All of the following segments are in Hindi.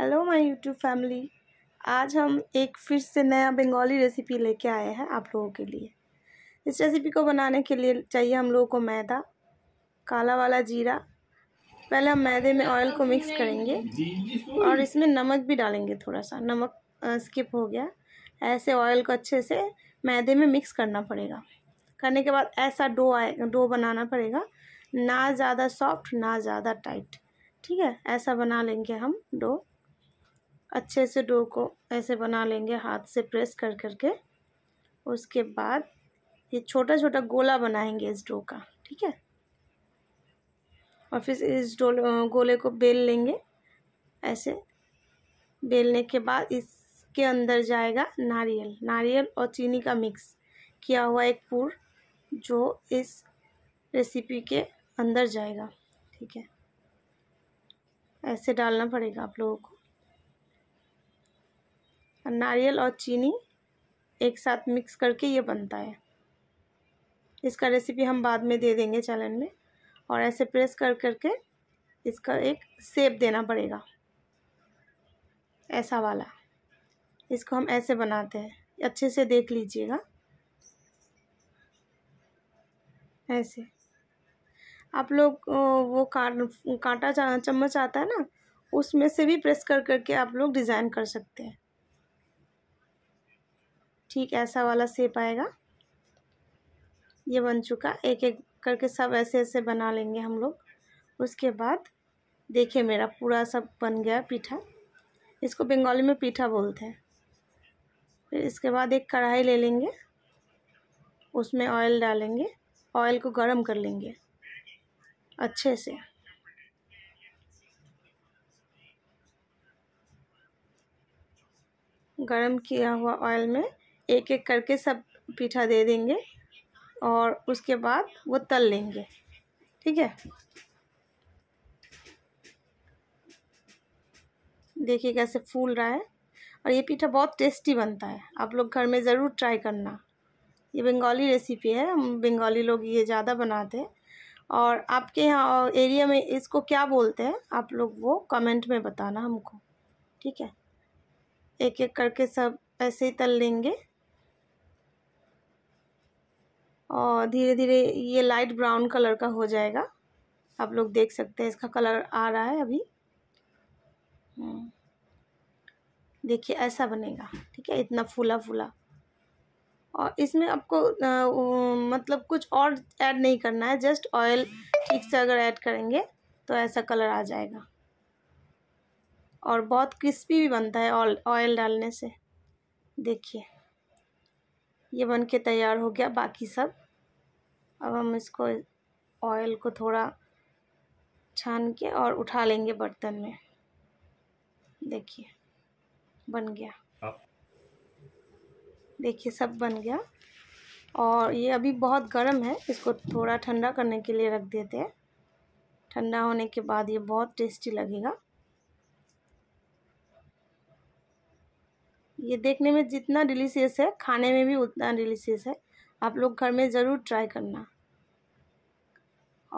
हेलो माय यूट्यूब फैमिली आज हम एक फिर से नया बंगाली रेसिपी लेके आए हैं आप लोगों के लिए इस रेसिपी को बनाने के लिए चाहिए हम लोगों को मैदा काला वाला जीरा पहले हम मैदे में ऑयल को मिक्स करेंगे और इसमें नमक भी डालेंगे थोड़ा सा नमक स्किप हो गया ऐसे ऑयल को अच्छे से मैदे में मिक्स करना पड़ेगा करने के बाद ऐसा डो आए डो बनाना पड़ेगा ना ज़्यादा सॉफ्ट ना ज़्यादा टाइट ठीक है ऐसा बना लेंगे हम डो अच्छे से डो को ऐसे बना लेंगे हाथ से प्रेस कर करके उसके बाद ये छोटा छोटा गोला बनाएंगे इस डो का ठीक है और फिर इस डो गोले को बेल लेंगे ऐसे बेलने के बाद इसके अंदर जाएगा नारियल नारियल और चीनी का मिक्स किया हुआ एक पूर जो इस रेसिपी के अंदर जाएगा ठीक है ऐसे डालना पड़ेगा आप लोगों को नारियल और चीनी एक साथ मिक्स करके ये बनता है इसका रेसिपी हम बाद में दे देंगे चैनल में और ऐसे प्रेस कर करके इसका एक सेप देना पड़ेगा ऐसा वाला इसको हम ऐसे बनाते हैं अच्छे से देख लीजिएगा ऐसे आप लोग वो कांटा चम्मच आता है ना उसमें से भी प्रेस कर करके आप लोग डिज़ाइन कर सकते हैं ठीक ऐसा वाला सेप आएगा ये बन चुका एक एक करके सब ऐसे ऐसे बना लेंगे हम लोग उसके बाद देखिए मेरा पूरा सब बन गया पीठा इसको बंगाली में पीठा बोलते हैं फिर इसके बाद एक कढ़ाई ले लेंगे उसमें ऑयल डालेंगे ऑयल को गर्म कर लेंगे अच्छे से गर्म किया हुआ ऑयल में एक एक करके सब पीठा दे देंगे और उसके बाद वो तल लेंगे ठीक है देखिए कैसे फूल रहा है और ये पीठा बहुत टेस्टी बनता है आप लोग घर में ज़रूर ट्राई करना ये बंगाली रेसिपी है हम बंगाली लोग ये ज़्यादा बनाते हैं और आपके यहाँ एरिया में इसको क्या बोलते हैं आप लोग वो कमेंट में बताना हमको ठीक है एक एक करके सब ऐसे ही तल लेंगे और धीरे धीरे ये लाइट ब्राउन कलर का हो जाएगा आप लोग देख सकते हैं इसका कलर आ रहा है अभी हम्म। देखिए ऐसा बनेगा ठीक है इतना फूला फूला और इसमें आपको आ, मतलब कुछ और ऐड नहीं करना है जस्ट ऑयल ठीक से अगर ऐड करेंगे तो ऐसा कलर आ जाएगा और बहुत क्रिस्पी भी बनता है ऑयल डालने से देखिए ये बन के तैयार हो गया बाकी सब अब हम इसको ऑयल को थोड़ा छान के और उठा लेंगे बर्तन में देखिए बन गया देखिए सब बन गया और ये अभी बहुत गर्म है इसको थोड़ा ठंडा करने के लिए रख देते हैं ठंडा होने के बाद ये बहुत टेस्टी लगेगा ये देखने में जितना डिलीशियस है खाने में भी उतना डिलीशियस है आप लोग घर में ज़रूर ट्राई करना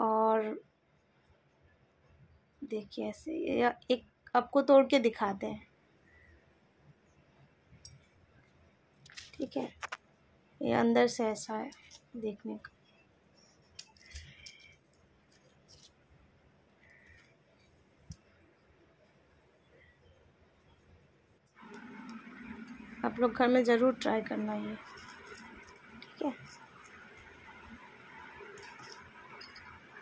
और देखिए ऐसे एक आपको तोड़ के दिखाते हैं ठीक है ये अंदर से ऐसा है देखने का लोग घर में ज़रूर ट्राई करना ये ठीक है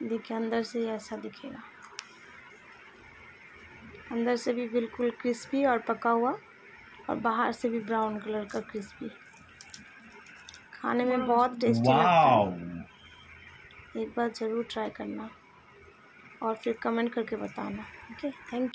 देखिए अंदर से ही ऐसा दिखेगा अंदर से भी बिल्कुल क्रिस्पी और पका हुआ और बाहर से भी ब्राउन कलर का क्रिस्पी खाने में बहुत टेस्टी लगता है एक बार ज़रूर ट्राई करना और फिर कमेंट करके बताना ओके थैंक यू